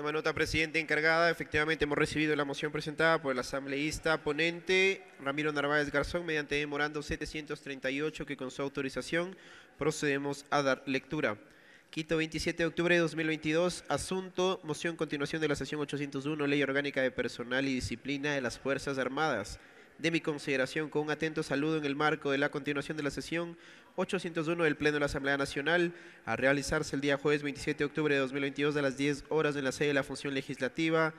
Toma nota, Presidente encargada. Efectivamente, hemos recibido la moción presentada por el asambleísta ponente Ramiro Narváez Garzón mediante demorando 738 que con su autorización procedemos a dar lectura. Quito, 27 de octubre de 2022. Asunto, moción continuación de la sesión 801, Ley Orgánica de Personal y Disciplina de las Fuerzas Armadas de mi consideración con un atento saludo en el marco de la continuación de la sesión 801 del Pleno de la Asamblea Nacional, a realizarse el día jueves 27 de octubre de 2022 a las 10 horas en la sede de la Función Legislativa.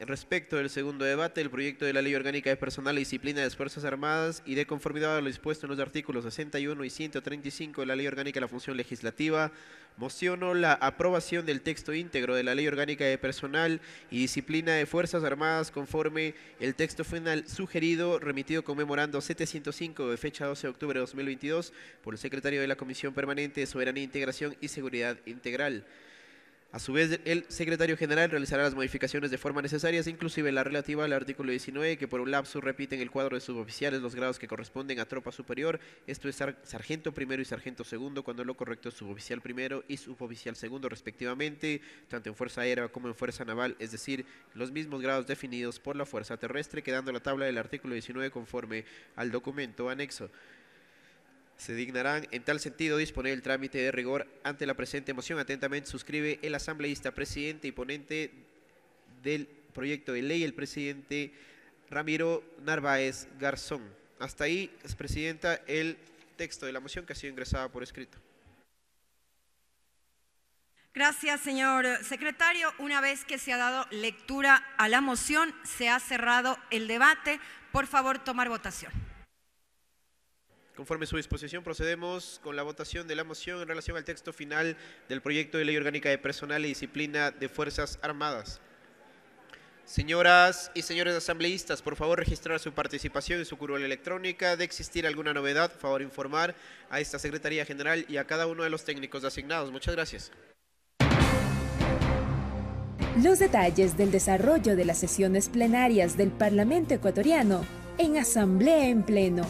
Respecto del segundo debate, el proyecto de la Ley Orgánica de Personal y Disciplina de las Fuerzas Armadas y de conformidad a lo dispuesto en los artículos 61 y 135 de la Ley Orgánica de la Función Legislativa, mociono la aprobación del texto íntegro de la Ley Orgánica de Personal y Disciplina de Fuerzas Armadas conforme el texto final sugerido remitido con memorando 705 de fecha 12 de octubre de 2022 por el secretario de la Comisión Permanente de Soberanía, Integración y Seguridad Integral. A su vez, el secretario general realizará las modificaciones de forma necesaria, inclusive la relativa al artículo 19, que por un lapso repite en el cuadro de suboficiales los grados que corresponden a tropa superior, esto es sargento primero y sargento segundo, cuando lo correcto es suboficial primero y suboficial segundo, respectivamente, tanto en fuerza aérea como en fuerza naval, es decir, los mismos grados definidos por la fuerza terrestre, quedando la tabla del artículo 19 conforme al documento anexo se dignarán en tal sentido disponer el trámite de rigor ante la presente moción. Atentamente suscribe el asambleísta, presidente y ponente del proyecto de ley, el presidente Ramiro Narváez Garzón. Hasta ahí, presidenta, el texto de la moción que ha sido ingresada por escrito. Gracias, señor secretario. Una vez que se ha dado lectura a la moción, se ha cerrado el debate. Por favor, tomar votación. Conforme su disposición, procedemos con la votación de la moción en relación al texto final del proyecto de ley orgánica de personal y disciplina de Fuerzas Armadas. Señoras y señores asambleístas, por favor registrar su participación en su curva electrónica. De existir alguna novedad, por favor informar a esta Secretaría General y a cada uno de los técnicos asignados. Muchas gracias. Los detalles del desarrollo de las sesiones plenarias del Parlamento ecuatoriano en Asamblea en Pleno.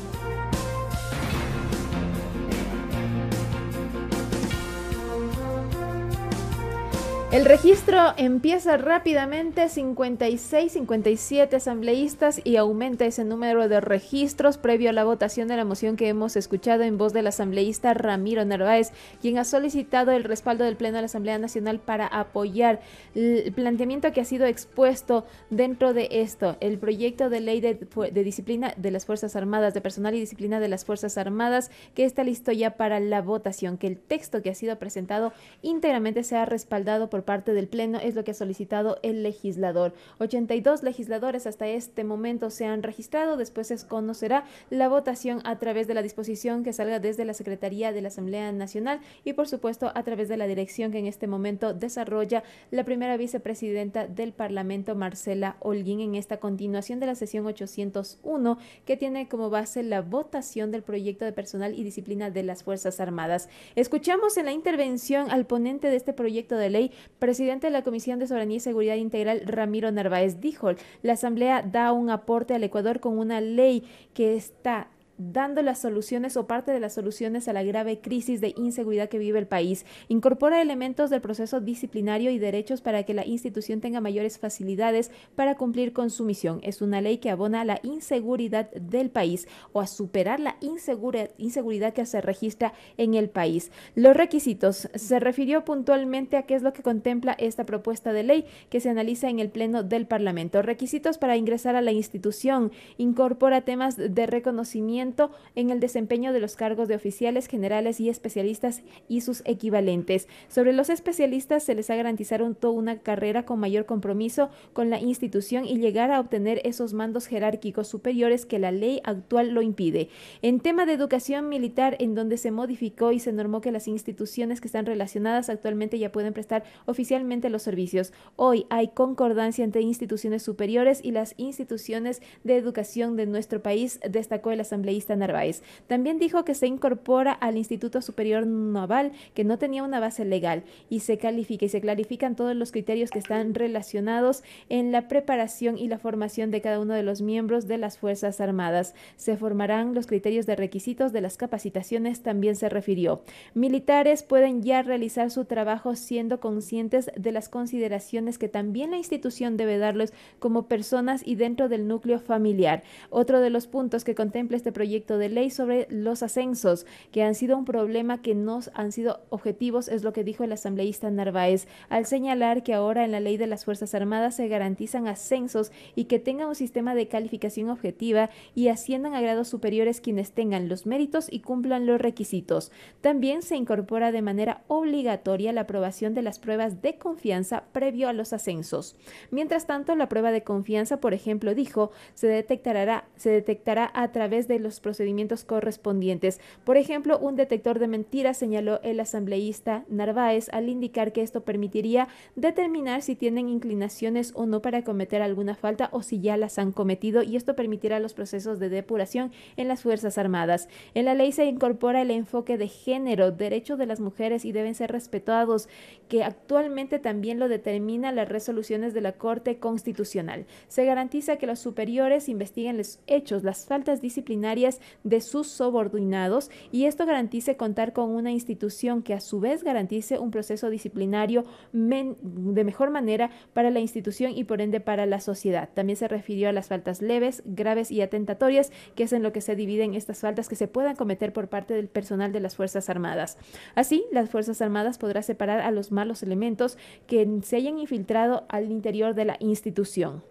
El registro empieza rápidamente, 56, 57 asambleístas y aumenta ese número de registros previo a la votación de la moción que hemos escuchado en voz del asambleísta Ramiro Narváez, quien ha solicitado el respaldo del Pleno de la Asamblea Nacional para apoyar el planteamiento que ha sido expuesto dentro de esto, el proyecto de ley de, disciplina de las Fuerzas Armadas, de personal y disciplina de las Fuerzas Armadas, que está listo ya para la votación, que el texto que ha sido presentado íntegramente sea respaldado por parte del Pleno es lo que ha solicitado el legislador. 82 legisladores hasta este momento se han registrado, después se conocerá la votación a través de la disposición que salga desde la Secretaría de la Asamblea Nacional y por supuesto a través de la dirección que en este momento desarrolla la primera vicepresidenta del Parlamento, Marcela Holguín, en esta continuación de la sesión 801 que tiene como base la votación del proyecto de personal y disciplina de las Fuerzas Armadas. Escuchamos en la intervención al ponente de este proyecto de ley, presidente de la Comisión de Soberanía y Seguridad Integral, Ramiro Narváez, dijo, la Asamblea da un aporte al Ecuador con una ley que está dando las soluciones o parte de las soluciones a la grave crisis de inseguridad que vive el país. Incorpora elementos del proceso disciplinario y derechos para que la institución tenga mayores facilidades para cumplir con su misión. Es una ley que abona a la inseguridad del país o a superar la inseguridad que se registra en el país. Los requisitos. Se refirió puntualmente a qué es lo que contempla esta propuesta de ley que se analiza en el Pleno del Parlamento. Requisitos para ingresar a la institución. Incorpora temas de reconocimiento en el desempeño de los cargos de oficiales generales y especialistas y sus equivalentes. Sobre los especialistas se les ha garantizado un, una carrera con mayor compromiso con la institución y llegar a obtener esos mandos jerárquicos superiores que la ley actual lo impide. En tema de educación militar, en donde se modificó y se normó que las instituciones que están relacionadas actualmente ya pueden prestar oficialmente los servicios. Hoy hay concordancia entre instituciones superiores y las instituciones de educación de nuestro país, destacó el Asamblea Narváez. También dijo que se incorpora al Instituto Superior Naval, que no tenía una base legal, y se califica y se clarifican todos los criterios que están relacionados en la preparación y la formación de cada uno de los miembros de las Fuerzas Armadas. Se formarán los criterios de requisitos de las capacitaciones, también se refirió. Militares pueden ya realizar su trabajo siendo conscientes de las consideraciones que también la institución debe darles como personas y dentro del núcleo familiar. Otro de los puntos que contempla este proyecto proyecto de ley sobre los ascensos, que han sido un problema que no han sido objetivos, es lo que dijo el asambleísta Narváez, al señalar que ahora en la ley de las Fuerzas Armadas se garantizan ascensos y que tengan un sistema de calificación objetiva y asciendan a grados superiores quienes tengan los méritos y cumplan los requisitos. También se incorpora de manera obligatoria la aprobación de las pruebas de confianza previo a los ascensos. Mientras tanto, la prueba de confianza, por ejemplo, dijo, se detectará, se detectará a través de los procedimientos correspondientes. Por ejemplo, un detector de mentiras señaló el asambleísta Narváez al indicar que esto permitiría determinar si tienen inclinaciones o no para cometer alguna falta o si ya las han cometido y esto permitirá los procesos de depuración en las Fuerzas Armadas. En la ley se incorpora el enfoque de género, derecho de las mujeres y deben ser respetados, que actualmente también lo determinan las resoluciones de la Corte Constitucional. Se garantiza que los superiores investiguen los hechos, las faltas disciplinarias de sus subordinados y esto garantice contar con una institución que a su vez garantice un proceso disciplinario de mejor manera para la institución y por ende para la sociedad. También se refirió a las faltas leves, graves y atentatorias, que es en lo que se dividen estas faltas que se puedan cometer por parte del personal de las Fuerzas Armadas. Así, las Fuerzas Armadas podrá separar a los malos elementos que se hayan infiltrado al interior de la institución.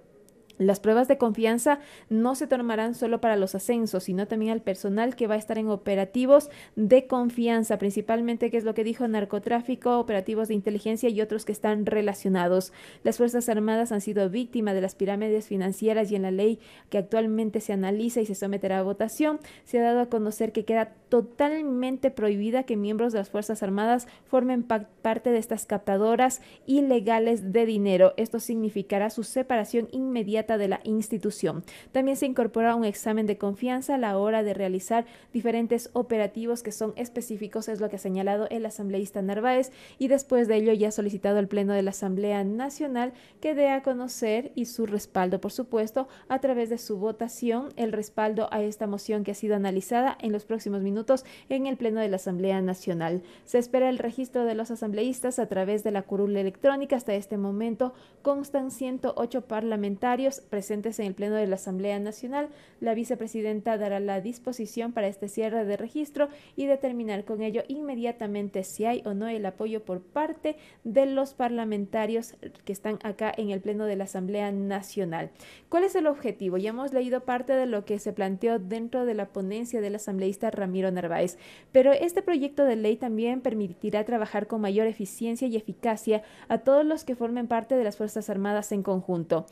Las pruebas de confianza no se tomarán solo para los ascensos, sino también al personal que va a estar en operativos de confianza, principalmente, que es lo que dijo narcotráfico, operativos de inteligencia y otros que están relacionados. Las Fuerzas Armadas han sido víctimas de las pirámides financieras y en la ley que actualmente se analiza y se someterá a votación, se ha dado a conocer que queda totalmente prohibida que miembros de las Fuerzas Armadas formen parte de estas captadoras ilegales de dinero. Esto significará su separación inmediata de la institución. También se incorpora un examen de confianza a la hora de realizar diferentes operativos que son específicos, es lo que ha señalado el asambleísta Narváez, y después de ello ya ha solicitado al Pleno de la Asamblea Nacional que dé a conocer y su respaldo, por supuesto, a través de su votación, el respaldo a esta moción que ha sido analizada en los próximos minutos en el Pleno de la Asamblea Nacional. Se espera el registro de los asambleístas a través de la curula electrónica. Hasta este momento constan 108 parlamentarios presentes en el Pleno de la Asamblea Nacional, la vicepresidenta dará la disposición para este cierre de registro y determinar con ello inmediatamente si hay o no el apoyo por parte de los parlamentarios que están acá en el Pleno de la Asamblea Nacional. ¿Cuál es el objetivo? Ya hemos leído parte de lo que se planteó dentro de la ponencia del asambleísta Ramiro Narváez, pero este proyecto de ley también permitirá trabajar con mayor eficiencia y eficacia a todos los que formen parte de las Fuerzas Armadas en conjunto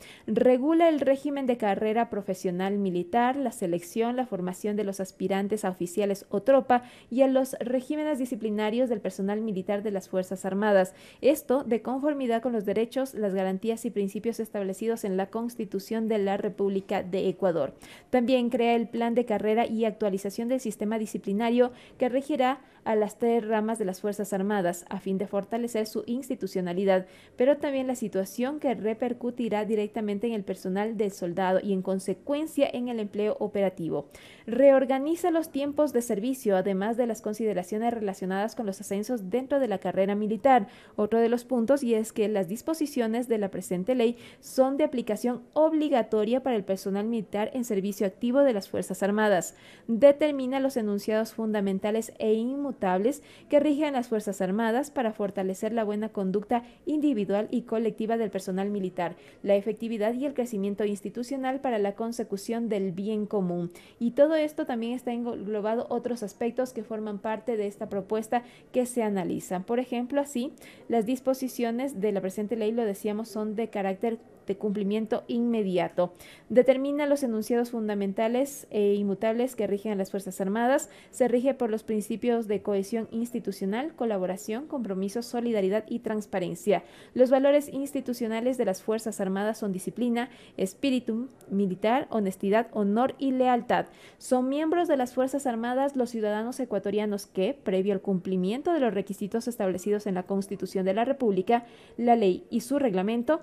regula el régimen de carrera profesional militar, la selección, la formación de los aspirantes a oficiales o tropa y a los regímenes disciplinarios del personal militar de las Fuerzas Armadas. Esto de conformidad con los derechos, las garantías y principios establecidos en la Constitución de la República de Ecuador. También crea el plan de carrera y actualización del sistema disciplinario que regirá a las tres ramas de las Fuerzas Armadas a fin de fortalecer su institucionalidad, pero también la situación que repercutirá directamente en el personal del soldado y en consecuencia en el empleo operativo. Reorganiza los tiempos de servicio, además de las consideraciones relacionadas con los ascensos dentro de la carrera militar. Otro de los puntos y es que las disposiciones de la presente ley son de aplicación obligatoria para el personal militar en servicio activo de las Fuerzas Armadas. Determina los enunciados fundamentales e inmutables inmutables que rigen las Fuerzas Armadas para fortalecer la buena conducta individual y colectiva del personal militar, la efectividad y el crecimiento institucional para la consecución del bien común. Y todo esto también está englobado otros aspectos que forman parte de esta propuesta que se analiza. Por ejemplo, así, las disposiciones de la presente ley, lo decíamos, son de carácter de cumplimiento inmediato. Determina los enunciados fundamentales e inmutables que rigen las Fuerzas Armadas, se rige por los principios de cohesión institucional, colaboración, compromiso, solidaridad y transparencia. Los valores institucionales de las Fuerzas Armadas son disciplina, espíritu militar, honestidad, honor y lealtad. Son miembros de las Fuerzas Armadas los ciudadanos ecuatorianos que, previo al cumplimiento de los requisitos establecidos en la Constitución de la República, la ley y su reglamento,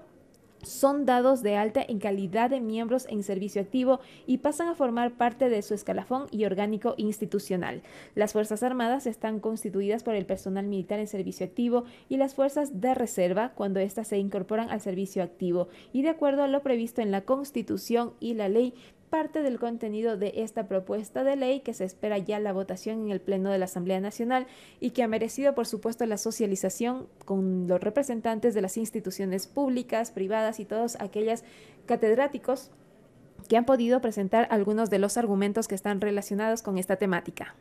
son dados de alta en calidad de miembros en servicio activo y pasan a formar parte de su escalafón y orgánico institucional. Las Fuerzas Armadas están constituidas por el personal militar en servicio activo y las fuerzas de reserva cuando éstas se incorporan al servicio activo y de acuerdo a lo previsto en la Constitución y la ley parte del contenido de esta propuesta de ley que se espera ya la votación en el Pleno de la Asamblea Nacional y que ha merecido, por supuesto, la socialización con los representantes de las instituciones públicas, privadas y todos aquellos catedráticos que han podido presentar algunos de los argumentos que están relacionados con esta temática.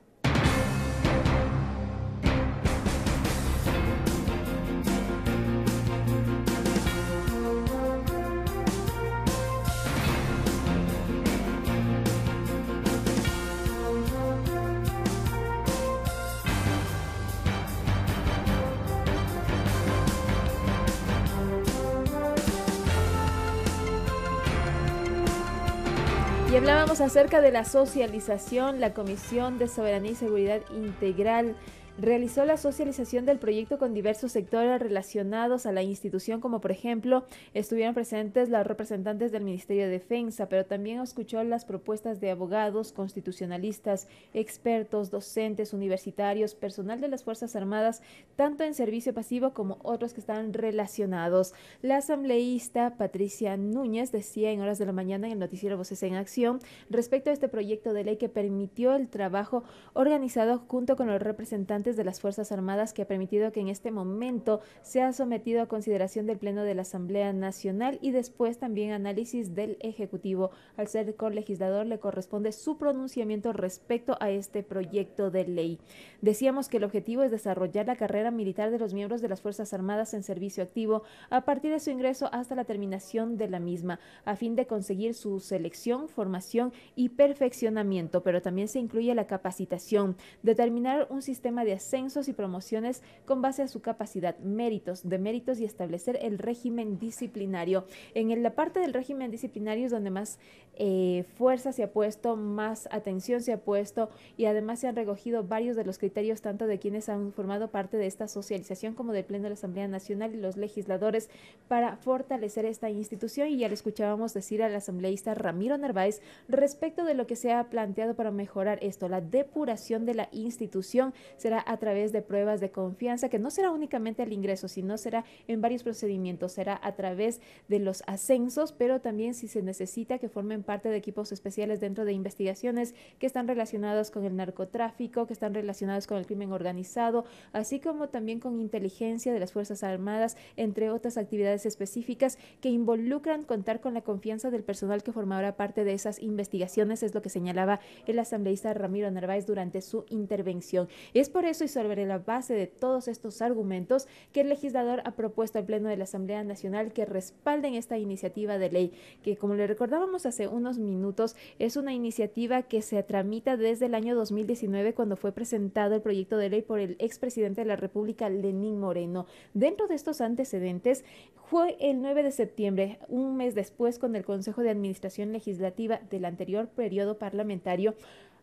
Hablábamos acerca de la socialización, la Comisión de Soberanía y Seguridad Integral realizó la socialización del proyecto con diversos sectores relacionados a la institución, como por ejemplo estuvieron presentes los representantes del Ministerio de Defensa, pero también escuchó las propuestas de abogados, constitucionalistas, expertos, docentes, universitarios, personal de las Fuerzas Armadas, tanto en servicio pasivo como otros que están relacionados. La asambleísta Patricia Núñez decía en horas de la mañana en el noticiero Voces en Acción respecto a este proyecto de ley que permitió el trabajo organizado junto con los representantes de las Fuerzas Armadas que ha permitido que en este momento sea sometido a consideración del Pleno de la Asamblea Nacional y después también análisis del Ejecutivo. Al ser colegislador le corresponde su pronunciamiento respecto a este proyecto de ley. Decíamos que el objetivo es desarrollar la carrera militar de los miembros de las Fuerzas Armadas en servicio activo a partir de su ingreso hasta la terminación de la misma, a fin de conseguir su selección, formación y perfeccionamiento, pero también se incluye la capacitación, determinar un sistema de censos y promociones con base a su capacidad, méritos, de méritos y establecer el régimen disciplinario. En la parte del régimen disciplinario es donde más eh, fuerza se ha puesto, más atención se ha puesto y además se han recogido varios de los criterios tanto de quienes han formado parte de esta socialización como del Pleno de la Asamblea Nacional y los legisladores para fortalecer esta institución y ya le escuchábamos decir al asambleísta Ramiro Narváez respecto de lo que se ha planteado para mejorar esto. La depuración de la institución será a través de pruebas de confianza, que no será únicamente el ingreso, sino será en varios procedimientos, será a través de los ascensos, pero también si se necesita que formen parte de equipos especiales dentro de investigaciones que están relacionadas con el narcotráfico, que están relacionadas con el crimen organizado, así como también con inteligencia de las Fuerzas Armadas, entre otras actividades específicas que involucran contar con la confianza del personal que formará parte de esas investigaciones, es lo que señalaba el asambleísta Ramiro Narváez durante su intervención. Es por eso y sobre la base de todos estos argumentos que el legislador ha propuesto al Pleno de la Asamblea Nacional que respalden esta iniciativa de ley, que como le recordábamos hace unos minutos, es una iniciativa que se tramita desde el año 2019 cuando fue presentado el proyecto de ley por el expresidente de la República, Lenín Moreno. Dentro de estos antecedentes, fue el 9 de septiembre, un mes después, con el Consejo de Administración Legislativa del anterior periodo parlamentario,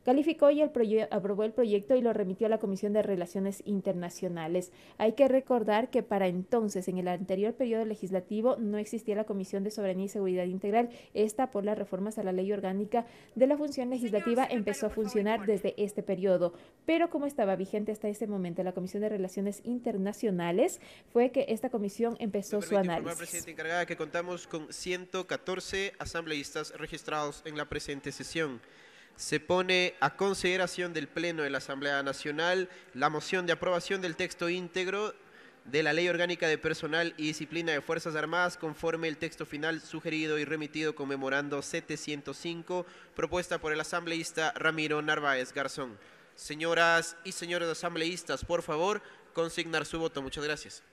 Calificó y aprobó el proyecto y lo remitió a la Comisión de Relaciones Internacionales. Hay que recordar que para entonces, en el anterior periodo legislativo, no existía la Comisión de Soberanía y Seguridad Integral. Esta, por las reformas a la ley orgánica de la función legislativa, empezó a funcionar desde este periodo. Pero como estaba vigente hasta este momento la Comisión de Relaciones Internacionales, fue que esta comisión empezó su análisis. Presidente encargada, que contamos con 114 asambleístas registrados en la presente sesión se pone a consideración del Pleno de la Asamblea Nacional la moción de aprobación del texto íntegro de la Ley Orgánica de Personal y Disciplina de Fuerzas Armadas conforme el texto final sugerido y remitido con memorando 705 propuesta por el asambleísta Ramiro Narváez Garzón. Señoras y señores asambleístas, por favor, consignar su voto. Muchas gracias.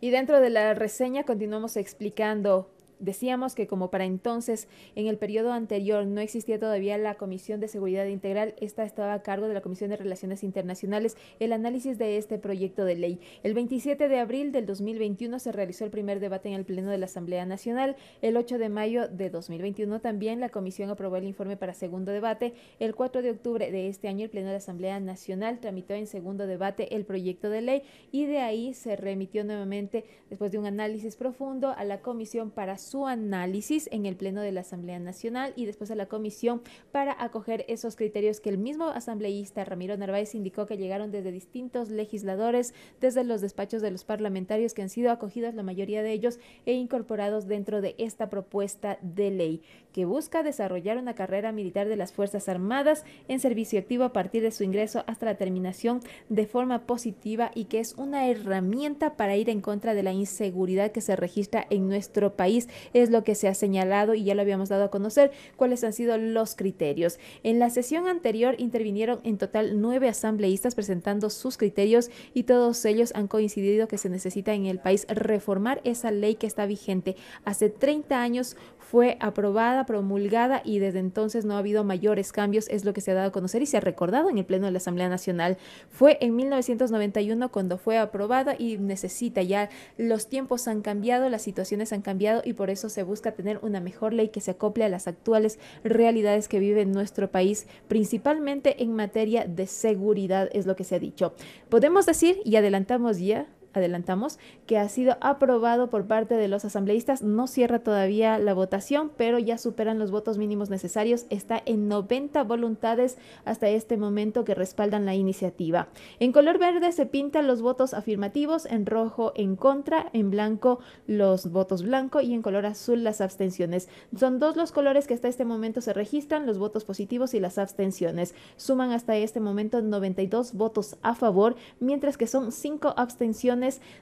Y dentro de la reseña continuamos explicando Decíamos que como para entonces, en el periodo anterior, no existía todavía la Comisión de Seguridad Integral, esta estaba a cargo de la Comisión de Relaciones Internacionales, el análisis de este proyecto de ley. El 27 de abril del 2021 se realizó el primer debate en el Pleno de la Asamblea Nacional. El 8 de mayo de 2021 también la Comisión aprobó el informe para segundo debate. El 4 de octubre de este año el Pleno de la Asamblea Nacional tramitó en segundo debate el proyecto de ley y de ahí se remitió nuevamente, después de un análisis profundo, a la Comisión para su análisis en el Pleno de la Asamblea Nacional y después a la Comisión para acoger esos criterios que el mismo asambleísta Ramiro Narváez indicó que llegaron desde distintos legisladores, desde los despachos de los parlamentarios que han sido acogidos la mayoría de ellos e incorporados dentro de esta propuesta de ley que busca desarrollar una carrera militar de las Fuerzas Armadas en servicio activo a partir de su ingreso hasta la terminación de forma positiva y que es una herramienta para ir en contra de la inseguridad que se registra en nuestro país es lo que se ha señalado y ya lo habíamos dado a conocer cuáles han sido los criterios. En la sesión anterior intervinieron en total nueve asambleístas presentando sus criterios y todos ellos han coincidido que se necesita en el país reformar esa ley que está vigente hace 30 años fue aprobada, promulgada y desde entonces no ha habido mayores cambios, es lo que se ha dado a conocer y se ha recordado en el Pleno de la Asamblea Nacional. Fue en 1991 cuando fue aprobada y necesita ya, los tiempos han cambiado, las situaciones han cambiado y por eso se busca tener una mejor ley que se acople a las actuales realidades que vive nuestro país, principalmente en materia de seguridad, es lo que se ha dicho. Podemos decir, y adelantamos ya, adelantamos, que ha sido aprobado por parte de los asambleístas. No cierra todavía la votación, pero ya superan los votos mínimos necesarios. Está en 90 voluntades hasta este momento que respaldan la iniciativa. En color verde se pintan los votos afirmativos, en rojo en contra, en blanco los votos blanco y en color azul las abstenciones. Son dos los colores que hasta este momento se registran, los votos positivos y las abstenciones. Suman hasta este momento 92 votos a favor, mientras que son 5 abstenciones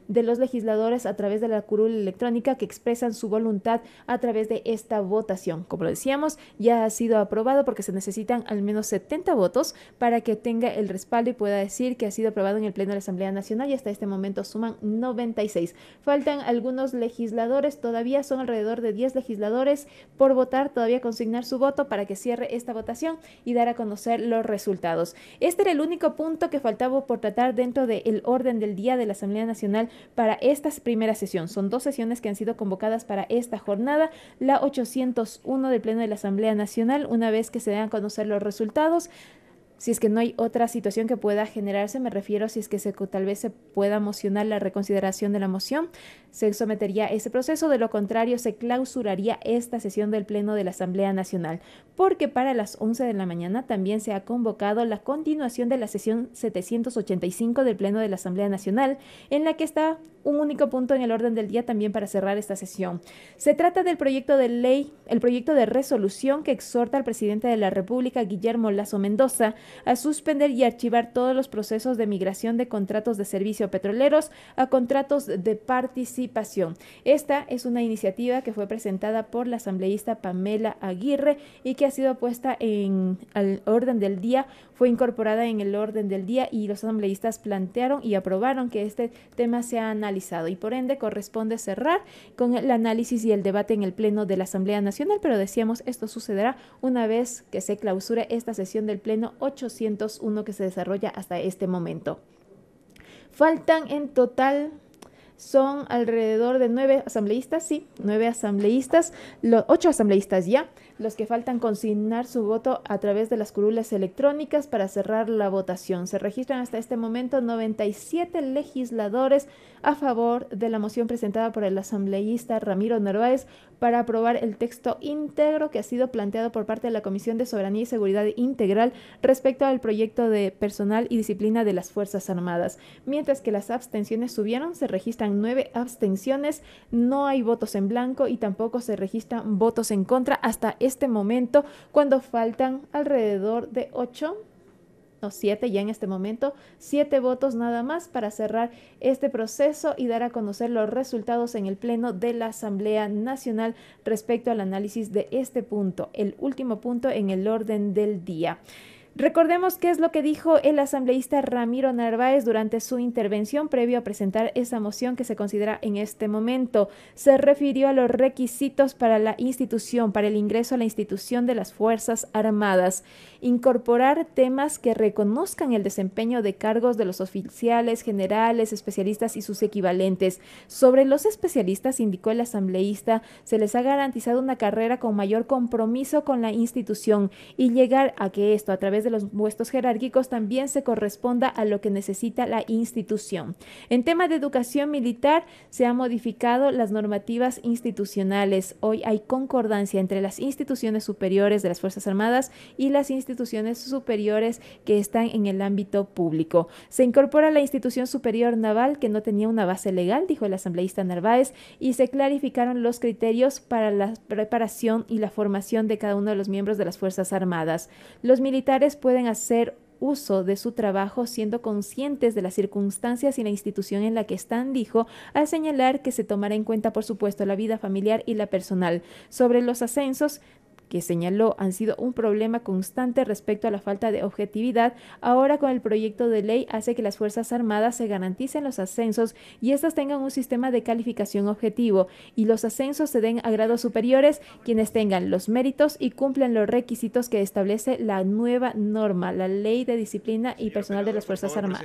de los legisladores a través de la curul electrónica que expresan su voluntad a través de esta votación. Como lo decíamos, ya ha sido aprobado porque se necesitan al menos 70 votos para que tenga el respaldo y pueda decir que ha sido aprobado en el Pleno de la Asamblea Nacional y hasta este momento suman 96. Faltan algunos legisladores, todavía son alrededor de 10 legisladores por votar, todavía consignar su voto para que cierre esta votación y dar a conocer los resultados. Este era el único punto que faltaba por tratar dentro del orden del día de la Asamblea Nacional para esta primera sesión. Son dos sesiones que han sido convocadas para esta jornada, la 801 del Pleno de la Asamblea Nacional, una vez que se den a conocer los resultados si es que no hay otra situación que pueda generarse, me refiero si es que tal vez se pueda mocionar la reconsideración de la moción, se sometería a ese proceso, de lo contrario se clausuraría esta sesión del Pleno de la Asamblea Nacional, porque para las 11 de la mañana también se ha convocado la continuación de la sesión 785 del Pleno de la Asamblea Nacional, en la que está un único punto en el orden del día también para cerrar esta sesión. Se trata del proyecto de ley, el proyecto de resolución que exhorta al presidente de la República, Guillermo Lazo Mendoza, a suspender y archivar todos los procesos de migración de contratos de servicio petroleros a contratos de participación. Esta es una iniciativa que fue presentada por la asambleísta Pamela Aguirre y que ha sido puesta en el orden del día, fue incorporada en el orden del día y los asambleístas plantearon y aprobaron que este tema sea analizado y por ende corresponde cerrar con el análisis y el debate en el Pleno de la Asamblea Nacional, pero decíamos esto sucederá una vez que se clausure esta sesión del Pleno 801 que se desarrolla hasta este momento. Faltan en total son alrededor de nueve asambleístas, sí, nueve asambleístas, los ocho asambleístas ya, los que faltan consignar su voto a través de las curules electrónicas para cerrar la votación. Se registran hasta este momento 97 legisladores a favor de la moción presentada por el asambleísta Ramiro Narváez para aprobar el texto íntegro que ha sido planteado por parte de la Comisión de Soberanía y Seguridad Integral respecto al proyecto de personal y disciplina de las Fuerzas Armadas. Mientras que las abstenciones subieron, se registran nueve abstenciones, no hay votos en blanco y tampoco se registran votos en contra hasta este momento cuando faltan alrededor de ocho o siete ya en este momento, siete votos nada más para cerrar este proceso y dar a conocer los resultados en el Pleno de la Asamblea Nacional respecto al análisis de este punto, el último punto en el orden del día. Recordemos qué es lo que dijo el asambleísta Ramiro Narváez durante su intervención previo a presentar esa moción que se considera en este momento. Se refirió a los requisitos para la institución, para el ingreso a la institución de las Fuerzas Armadas incorporar temas que reconozcan el desempeño de cargos de los oficiales, generales, especialistas y sus equivalentes. Sobre los especialistas, indicó el asambleísta, se les ha garantizado una carrera con mayor compromiso con la institución y llegar a que esto, a través de los puestos jerárquicos, también se corresponda a lo que necesita la institución. En tema de educación militar, se han modificado las normativas institucionales. Hoy hay concordancia entre las instituciones superiores de las Fuerzas Armadas y las instituciones instituciones superiores que están en el ámbito público. Se incorpora la institución superior naval que no tenía una base legal, dijo el asambleísta Narváez, y se clarificaron los criterios para la preparación y la formación de cada uno de los miembros de las Fuerzas Armadas. Los militares pueden hacer uso de su trabajo siendo conscientes de las circunstancias y la institución en la que están, dijo, al señalar que se tomará en cuenta, por supuesto, la vida familiar y la personal. Sobre los ascensos, que señaló han sido un problema constante respecto a la falta de objetividad, ahora con el proyecto de ley hace que las Fuerzas Armadas se garanticen los ascensos y éstas tengan un sistema de calificación objetivo y los ascensos se den a grados superiores quienes tengan los méritos y cumplen los requisitos que establece la nueva norma, la ley de disciplina y personal de las Fuerzas Armadas.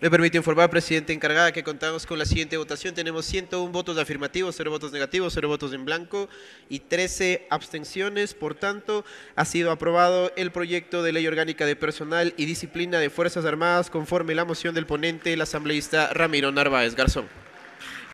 Me permite informar, Presidente encargada, que contamos con la siguiente votación. Tenemos 101 votos afirmativos, 0 votos negativos, 0 votos en blanco y 13 abstenciones. Por tanto, ha sido aprobado el proyecto de ley orgánica de personal y disciplina de Fuerzas Armadas conforme la moción del ponente, el asambleísta Ramiro Narváez Garzón.